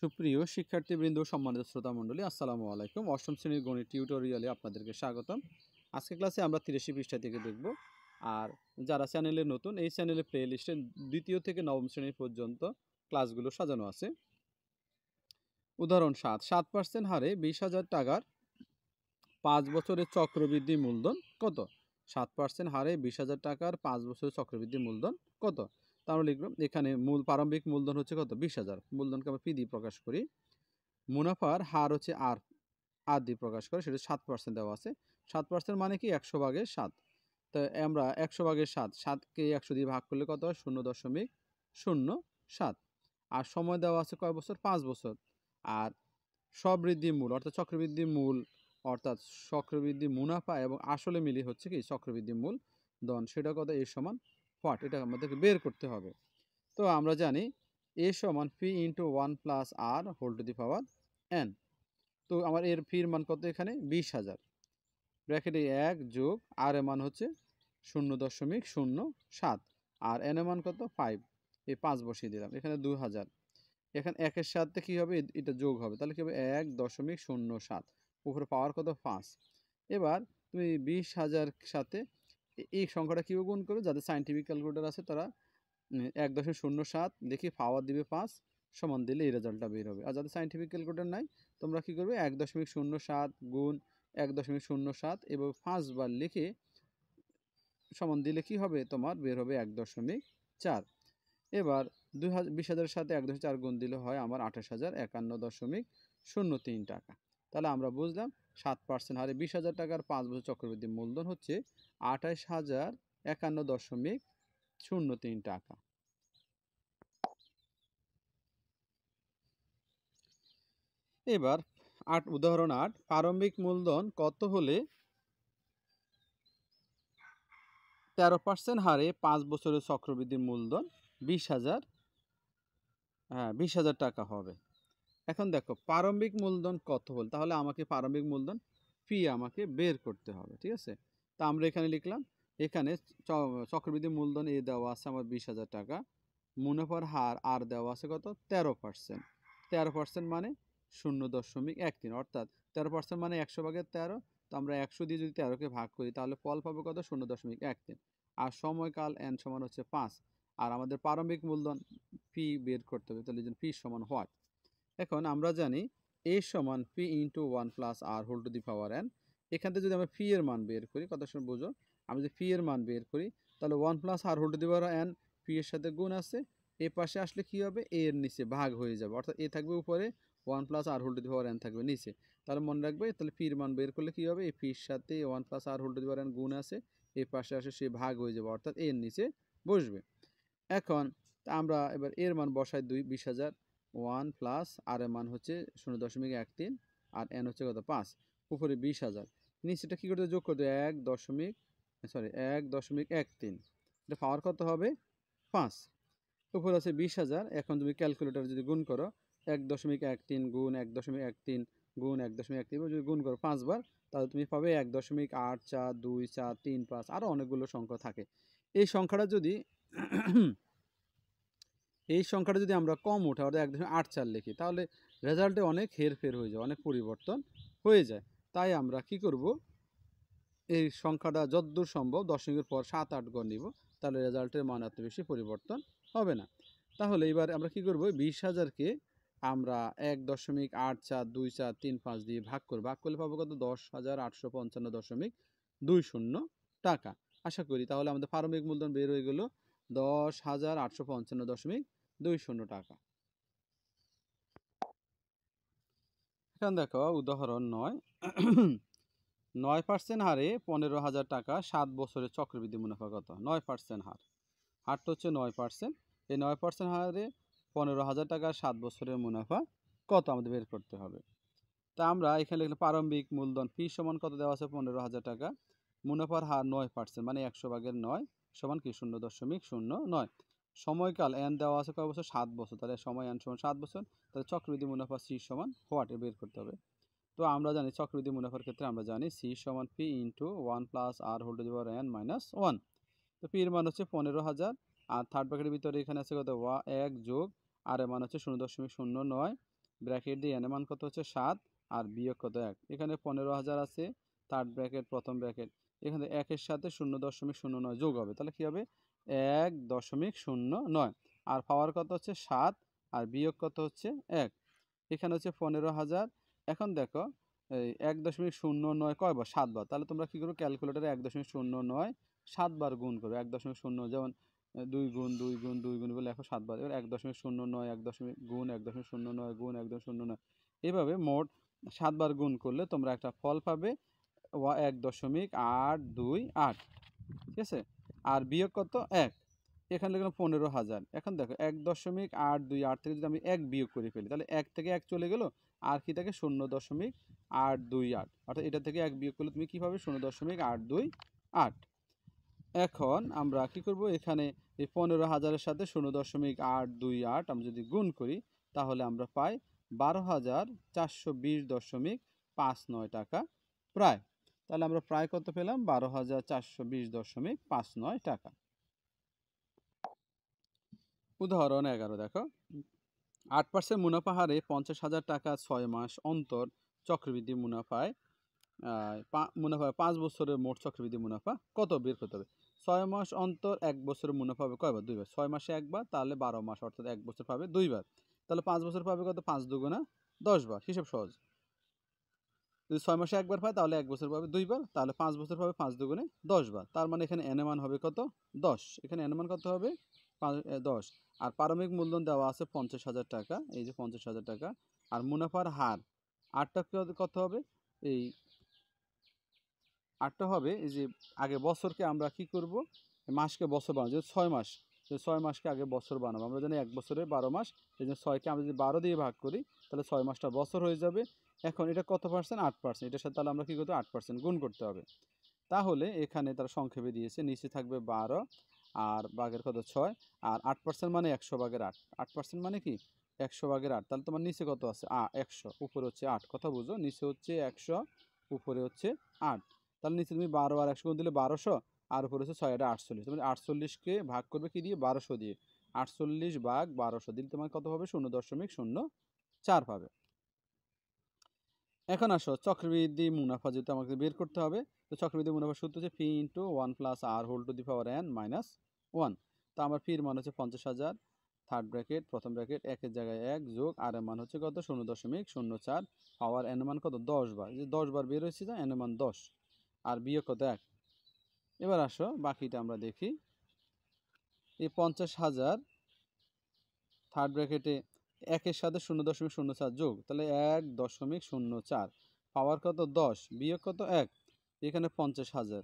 সুপ্রিয় শিক্ষার্থীবৃন্দ সম্মানিত শ্রোতামণ্ডলী আসসালামু আলাইকুম অষ্টম শ্রেণীর গণিত টিউটোরিয়ালে আপনাদেরকে স্বাগতম আজকে ক্লাসে আমরা তিরাশি পৃষ্ঠা থেকে দেখব আর যারা চ্যানেলে নতুন এই চ্যানেলে প্লে লিস্টে দ্বিতীয় থেকে নবম শ্রেণী পর্যন্ত ক্লাসগুলো সাজানো আছে উদাহরণ সাত সাত পার্সেন্ট হারে বিশ হাজার টাকার পাঁচ বছরের চক্রবৃদ্ধি মূলধন কত সাত পার্সেন্ট হারে বিশ হাজার টাকার পাঁচ বছরের চক্রবৃদ্ধি মূলধন কত তাহলে লিখব এখানে মূল প্রারম্ভিক মূলধন হচ্ছে কত বিশ হাজার মূলধনকে আমরা পি দিয়ে প্রকাশ করি মুনাফার হার হচ্ছে আর আর দিয়ে প্রকাশ করে সেটা সাত পার্সেন্ট দেওয়া আছে সাত পার্সেন্ট মানে কি একশো ভাগে সাত তো আমরা একশো ভাগে সাত সাতকে একশো দিয়ে ভাগ করলে কত হয় শূন্য দশমিক শূন্য সাত আর সময় দেওয়া আছে কয় বছর পাঁচ বছর আর সবৃদ্ধি মূল অর্থাৎ চক্রবৃদ্ধি মূল অর্থাৎ চক্রবৃদ্ধি মুনাফা এবং আসলে মিলি হচ্ছে কি চক্রবৃদ্ধি মূল দন সেটা কত এর সমান হোয়াট এটা আমাদেরকে বের করতে হবে তো আমরা জানি এ সমান P into one plus R whole to the power N তো আমার এর ফির মান কত এখানে বিশ হাজার ব্র্যাকেটে এক যোগ আর এ মান হচ্ছে শূন্য দশমিক শূন্য সাত আর এন এ মান কত ফাইভ এই পাঁচ বসিয়ে দিলাম এখানে দু হাজার এখানে একের সাথে কী হবে এটা যোগ হবে তাহলে কী হবে এক দশমিক শূন্য সাত উপরে পাওয়ার কত পাঁচ এবার তুমি বিশ হাজার সাথে এই সংখ্যাটা কীভাবে গুণ করবে যাদের সাইন্টিফিক ক্যালকুলেটার আছে তারা এক দশমিক শূন্য সাত দেখি পাওয়ার দিবে পাঁচ সমান দিলে এই রেজাল্টটা বের হবে আর যাদের সাইন্টিফিক ক্যালকুলেটার নাই তোমরা কী করবে এক দশমিক শূন্য সাত গুণ এক দশমিক শূন্য সাত এবং পাঁচবার লিখে সমান দিলে কি হবে তোমার বের হবে এক দশমিক চার এবার দুই হাজার বিশ হাজারের সাথে এক দশমিক চার গুণ দিলে হয় আমার আঠাশ হাজার একান্ন দশমিক শূন্য তিন টাকা তাহলে আমরা বুঝলাম সাত পার্সেন্ট হারে বিশ হাজার টাকার পাঁচ বছর চক্রবৃদ্ধি মূলধন হচ্ছে আঠাশ হাজার একান্ন দশমিক শূন্য তিন টাকা এবার আট উদাহরণ আট প্রারম্ভিক মূলধন কত হলে তেরো পার্সেন্ট হারে পাঁচ বছরের চক্রবৃদ্ধি মূলধন বিশ হাজার হ্যাঁ বিশ হাজার টাকা হবে এখন দেখো প্রারম্ভিক মূলধন কত হল তাহলে আমাকে প্রারম্ভিক মূলধন পি আমাকে বের করতে হবে ঠিক আছে তা আমরা এখানে লিখলাম এখানে চক্রবৃদ্ধি মূলধন এ দেওয়া আছে আমার বিশ হাজার টাকা মুনাফার হার আর দেওয়া আছে কত তেরো পার্সেন্ট তেরো পার্সেন্ট মানে শূন্য দশমিক এক তিন অর্থাৎ তেরো পার্সেন্ট মানে একশো ভাগের তেরো তো আমরা একশো দিয়ে যদি তেরোকে ভাগ করি তাহলে ফল পাবো কত শূন্য দশমিক এক তিন আর সময়কাল এন সমান হচ্ছে পাঁচ আর আমাদের প্রারম্ভিক মূলধন পি বের করতে হবে তাহলে পি সমান হোয়াট এখন আমরা জানি এ সমান P into one plus R whole to the power N এখান থেকে যদি আমরা পি এর মান বের করি কত সময় বুঝো আমি যদি পি এর মান বের করি তাহলে one plus R whole to the power N P এর সাথে গুণ আছে এ পাশে আসলে কি হবে এ এর নিচে ভাগ হয়ে যাবে অর্থাৎ এ থাকবে উপরে one plus R whole to the power N থাকবে নিচে তাহলে মনে রাখবে তাহলে ফির মান বের করলে কী হবে এ ফির সাথে one plus R whole to the power N গুণ আছে এ পাশে আসে সে ভাগ হয়ে যাবে অর্থাৎ এর নিচে বসবে এখন আমরা এবার এর মান বসাই দুই বিশ হাজার ওয়ান প্লাস আর এর মান হচ্ছে শূন্য দশমিক এক তিন আর এন হচ্ছে কত পাঁচ উপরে বিশ হাজার নিচেটা কী করতে যোগ করতে এক দশমিক সরি এক দশমিক এক তিন এটা পাওয়ার কত হবে পাঁচ উপরে আছে বিশ হাজার এখন তুমি ক্যালকুলেটার যদি গুণ করো এক দশমিক এক তিন গুণ এক দশমিক এক তিন গুণ এক দশমিক এক তিন যদি গুণ করো পাঁচবার তাহলে তুমি পাবে এক দশমিক আট চার দুই চার তিন পাঁচ আরও অনেকগুলো সংখ্যা থাকে এই সংখ্যাটা যদি এই সংখ্যাটা যদি আমরা কম ওঠা অর্থাৎ এক দশমিক আট চার লিখি তাহলে রেজাল্টে অনেক হেরফের হয়ে যায় অনেক পরিবর্তন হয়ে যায় তাই আমরা কি করব এই সংখ্যাটা যতদূর সম্ভব দশমিকের পর সাত আট গড় নিব তাহলে রেজাল্টের মান এত বেশি পরিবর্তন হবে না তাহলে এবার আমরা কি করব বিশ হাজারকে আমরা এক দশমিক আট চার দুই চার তিন পাঁচ দিয়ে ভাগ করব ভাগ করলে পাবো কত দশ হাজার আটশো পঞ্চান্ন দশমিক দুই শূন্য টাকা আশা করি তাহলে আমাদের প্রারম্ভিক মূলধন বের হয়ে গেল দশ হাজার আটশো পঞ্চান্ন দশমিক দুই শূন্য টাকা এখানে দেখো উদাহরণ নয় নয় পার্সেন্ট হারে পনেরো হাজার টাকা সাত বছরের চক্রবৃদ্ধি মুনাফা কত নয় পার্সেন্ট হার হারটা হচ্ছে নয় পার্সেন্ট এই নয় পার্সেন্ট হারে পনেরো হাজার টাকা সাত বছরের মুনাফা কত আমাদের বের করতে হবে তা আমরা এখানে লিখলাম প্রারম্ভিক মূলধন ফি সমান কত দেওয়া আছে পনেরো হাজার টাকা মুনাফার হার নয় পার্সেন্ট মানে একশো ভাগের নয় সমান কি শূন্য দশমিক শূন্য নয় সময়কাল এন দেওয়া আছে কয় বছর সাত বছর তাহলে সময় এন সমান সাত বছর তাহলে চক্রবৃদ্ধি মুনাফা সি সমান হোয়াট বের করতে হবে তো আমরা জানি চক্রবৃদ্ধি মুনাফার ক্ষেত্রে আমরা জানি সি সমান P into one plus R whole to the power N minus one তো পির মান হচ্ছে পনেরো হাজার আর থার্ড ব্র্যাকেটের ভিতরে এখানে আছে কত ওয়া এক যোগ আর এর মান হচ্ছে শূন্য দশমিক শূন্য নয় ব্র্যাকেট দিয়ে এন মান কত হচ্ছে সাত আর বিয়োগ কত এক এখানে পনেরো হাজার আছে থার্ড ব্র্যাকেট প্রথম ব্র্যাকেট এখানে একের সাথে শূন্য দশমিক শূন্য নয় যোগ হবে তাহলে কী হবে এক দশমিক শূন্য নয় আর পাওয়ার কত হচ্ছে সাত আর বিয়োগ কত হচ্ছে এক এখানে হচ্ছে পনেরো হাজার এখন দেখো এই এক দশমিক শূন্য নয় কয় বার সাতবার তাহলে তোমরা কী করো ক্যালকুলেটারে এক দশমিক শূন্য নয় সাতবার গুণ করো এক দশমিক শূন্য যেমন দুই গুণ দুই গুণ দুই গুণ বলে এখন সাতবার এবার এক দশমিক শূন্য নয় এক দশমিক গুণ এক দশমিক শূন্য নয় গুণ এক দশমিক শূন্য নয় এভাবে মোট সাতবার গুণ করলে তোমরা একটা ফল পাবে এক দশমিক আট দুই আট ঠিক আছে আর বিয়োগ কত এক এখানে লিখলাম পনেরো হাজার এখন দেখো এক দশমিক আট দুই আট থেকে যদি আমি এক বিয়োগ করে ফেলি তাহলে এক থেকে এক চলে গেলো আর কি থাকে শূন্য দশমিক আট দুই আট অর্থাৎ এটা থেকে এক বিয়োগ করলে তুমি কী পাবে শূন্য দশমিক আট দুই আট এখন আমরা কি করব এখানে এই পনেরো হাজারের সাথে শূন্য দশমিক আট দুই আট আমি যদি গুণ করি তাহলে আমরা পাই বারো হাজার চারশো বিশ দশমিক পাঁচ নয় টাকা প্রায় তাহলে আমরা প্রায় কত পেলাম বারো হাজার চারশো বিশ দশমিক পাঁচ নয় টাকা উদাহরণ এগারো দেখো আট পার্সেন্ট মুনাফা হারে পঞ্চাশ হাজার টাকা ছয় মাস অন্তর চক্রবৃদ্ধি মুনাফায় মুনাফা পাঁচ বছরের মোট চক্রবৃদ্ধি মুনাফা কত বের করতে হবে ছয় মাস অন্তর এক বছরের মুনাফা হবে কয়বার দুইবার ছয় মাসে একবার তাহলে বারো মাস অর্থাৎ এক বছর পাবে দুইবার তাহলে পাঁচ বছর পাবে কত পাঁচ দুগুণা দশ বার হিসেব সহজ যদি ছয় মাসে একবার পায় তাহলে এক বছর পাবে দুইবার তাহলে পাঁচ বছর পাবে পাঁচ দুগুণে দশবার তার মানে এখানে এনেমান হবে কত দশ এখানে এনেমান কত হবে দশ আর প্রারম্ভিক মূলধন দেওয়া আছে পঞ্চাশ হাজার টাকা এই যে পঞ্চাশ হাজার টাকা আর মুনাফার হার আটটা কত হবে এই আটটা হবে এই যে আগে বছরকে আমরা কি করব মাসকে বছর বানাবো যদি ছয় মাস ছয় মাসকে আগে বছর বানাবো আমরা জানি এক বছরে বারো মাস এই জন্য ছয়কে আমরা যদি বারো দিয়ে ভাগ করি তাহলে ছয় মাসটা বছর হয়ে যাবে এখন এটা কত পার্সেন্ট আট পার্সেন্ট এটার সাথে তাহলে আমরা কী করতে আট পার্সেন্ট গুণ করতে হবে তাহলে এখানে তারা সংক্ষেপে দিয়েছে নিচে থাকবে বারো আর বাঘের কত ছয় আর আট পার্সেন্ট মানে একশো বাঘের আট আট পার্সেন্ট মানে কি একশো বাঘের আট তাহলে তোমার নিচে কত আছে আ একশো উপরে হচ্ছে আট কথা বুঝো নিচে হচ্ছে একশো উপরে হচ্ছে আট তাহলে নিচে তুমি বারো আর একশো গুণ দিলে বারোশো আর উপরে হচ্ছে ছয় এটা আটচল্লিশ তুমি আটচল্লিশকে ভাগ করবে কি দিয়ে বারোশো দিয়ে আটচল্লিশ বাঘ বারোশো দিলে তোমার কত হবে শূন্য দশমিক শূন্য চার পাবে এখন আসো চক্রবৃদ্ধি মুনাফা যেহেতু আমাকে বের করতে হবে তো চক্রবৃদ্ধি মুনাফা সূত্র হচ্ছে P into one plus R whole to the power N minus one তো আমার ফির মান হচ্ছে পঞ্চাশ হাজার থার্ড ব্র্যাকেট প্রথম ব্র্যাকেট একের জায়গায় এক যোগ আর এর মান হচ্ছে কত শূন্য দশমিক শূন্য চার পাওয়ার এন মান কত দশ বার যে দশ বার বের হয়েছে যা এন মান দশ আর বিয়োগ কত এক এবার আসো বাকিটা আমরা দেখি এই পঞ্চাশ হাজার থার্ড ব্র্যাকেটে একের সাথে শূন্য দশমিক শূন্য চার যোগ তাহলে এক দশমিক শূন্য চার পাওয়ার কত দশ বিয়োগ কত এক এখানে পঞ্চাশ হাজার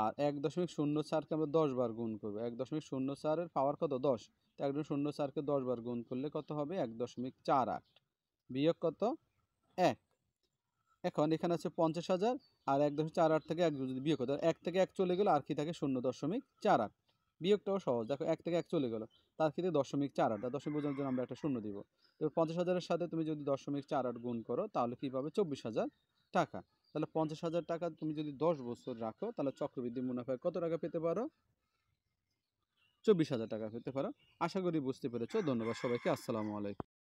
আর এক দশমিক শূন্য চারকে আমরা দশ বার গুণ করবো এক দশমিক শূন্য চারের পাওয়ার কত দশ তো এক শূন্য চারকে দশ বার গুণ করলে কত হবে এক দশমিক চার আট বিয়োগ কত এক এখন এখানে আছে পঞ্চাশ হাজার আর এক দশমিক চার আট থেকে এক যদি বিয়োগ করতে এক থেকে এক চলে গেলো আর কি থাকে শূন্য দশমিক চার আট বিয়োগটাও সহজ দেখো এক থেকে এক চলে গেলো তার ক্ষেত্রে দশমিক চার আট দশমিক পর্যন্ত জন্য আমরা একটা শূন্য দিব তো পঞ্চাশ হাজারের সাথে তুমি যদি দশমিক চার আট গুণ করো তাহলে কী পাবে চব্বিশ হাজার টাকা তাহলে পঞ্চাশ হাজার টাকা তুমি যদি দশ বছর রাখো তাহলে চক্রবৃদ্ধি মুনাফায় কত টাকা পেতে পারো চব্বিশ হাজার টাকা পেতে পারো আশা করি বুঝতে পেরেছো ধন্যবাদ সবাইকে আসসালামু আলাইকুম